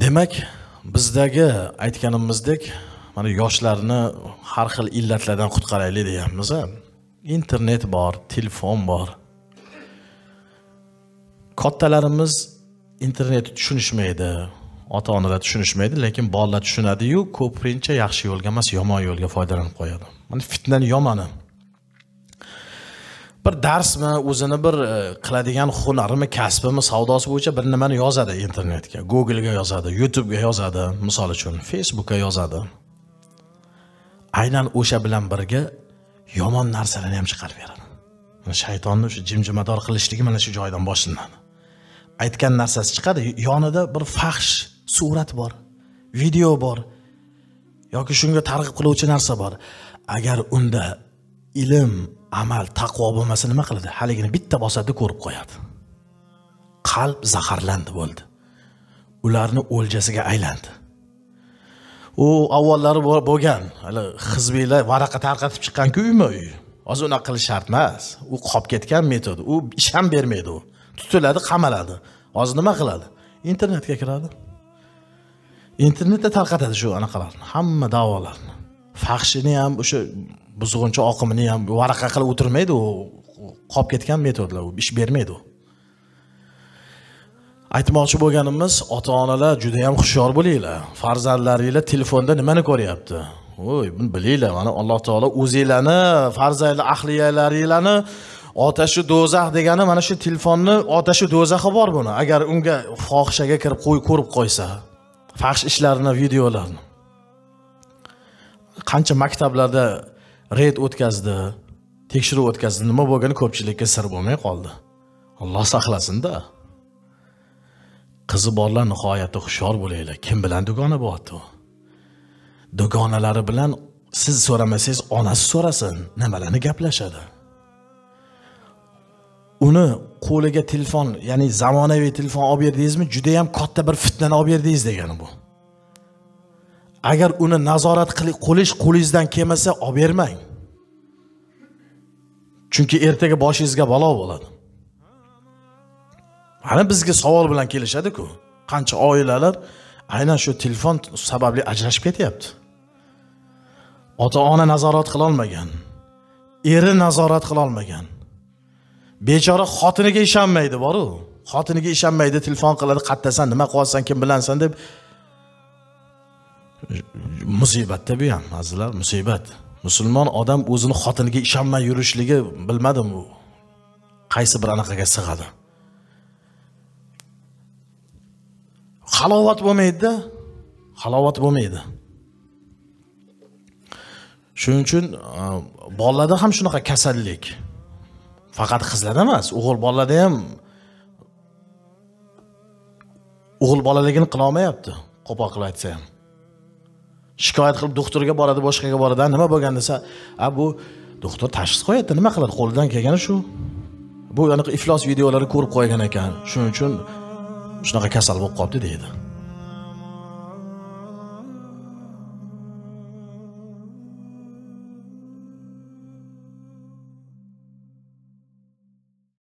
demak bizdagi aytganimizdek mana yoshlarni har xil illatlardan qutqaraylik deyapmiz internet bor telefon bor kattalarimiz internetni tushunishmaydi ota onalar tushunishmaydi lekin bolalar tushunadiyu ko'pincha yaxshi yo'lga emas yomon yo'lga foydalanib qo'yadi mana fitnani yomoni bir darsmi o'zini bir e, qiladigan hunarimi kasbimi savdosi bo'yicha bir nimani yozadi internetga googlega yozadi youtubega yozadi misol uchun facebookka yozadi aynan o'sha bilan birga yomon narsalarni ham chiqarib beradi shaytonni o'sha jimjimador qilishligi mana shu joydan boshlanadi aytgan narsasi chiqadi yonida bir faxsh surat bor video bor yoki shunga targ'ib qiluvchi narsa bor agar unda ilm amal taqvo bo'lmasa nima qiladi haligini bitta bosadi ko'rib qo'yadi qalb zaharlandi bo'ldi ularni o'ljasiga aylandi u avvallari bo'lgan hali hizbiylar varaqa tarqatib chiqqanku uyma uy hozir unaqa qilish shart emas u qolib ketgan metod u ish ham bermaydi u tutiladi qamaladi hozir nima qiladi internetga kiradi internetda tarqatadi shu anaqalarni hamma davolarni fahshini ham o'sha buzg'unchi oqimini ham varaqa qilib o'tirmaydi u qolib ketgan metodlar u ish bermaydi u aytmoqchi bo'lganimiz ota onalar juda yam hushyor bo'linglar farzandlaringlar telefonda nimani ko'ryapti voy buni bilinglar mana alloh taolo o'zinglarni farzandli ahliyalaringlarni otashi do'zax degani mana shu telefonni otashi do'zaxi bor buni agar unga fohishaga kirib qo'y ko'rib qo'ysa fahsh ishlarini videolarni qancha maktablarda reyd o'tkazdi tekshiruv o'tkazdi nima bo'lgani ko'pchilikka sir bo'lmay qoldi alloh saqlasinda qizi borlar nihoyatda hushyor bo'linglar kim bilan dugona bo'lyapti u dugonalari bilan siz so'ramasangiz onasi so'rasin nimalarni gaplashadi uni qo'liga telefon ya'ni zamonaviy telefon olib berdingizmi judayam katta bir fitnani olib berdingiz degani bu agar uni nazorat qilish qo'lingizdan kelmasa olib bermang chunki ertaga boshingizga balo bo'ladi mana bizga savol bilan kelishadiku qancha oilalar aynan shu telefon sababli ajrashib ketyapti ota ona nazorat qilolmagan eri nazorat qilolmagan bechora xotiniga ishonmaydi boru xotiniga ishonmaydi telefon qiladi qayerdasan nima qilyapsan kim bilansan deb musibatda bu ham azizlar musibat musulmon odam o'zini xotiniga ishonmay yurishligi bilmadim u qaysi bir anaqaga sig'adi halovat bo'lmaydida halovat bo'lmaydi shuning uchun e, bolalarda ham shunaqa kasallik faqat qizlarda emas o'g'il bolalarda ham o'g'il bolaligini qilolmayapti qo'pol qilib aytsa ham shikoyat qilib doktorga boradi boshqaga boradi nima bo'lgan desa a bu doktor tashxis qo'yadida nima qiladi qo'lidan kelgani shu bu anaqa iflos videolarni ko'rib qo'ygan ekan shuning uchun shunaqa kasal bo'lib qolibdi deydi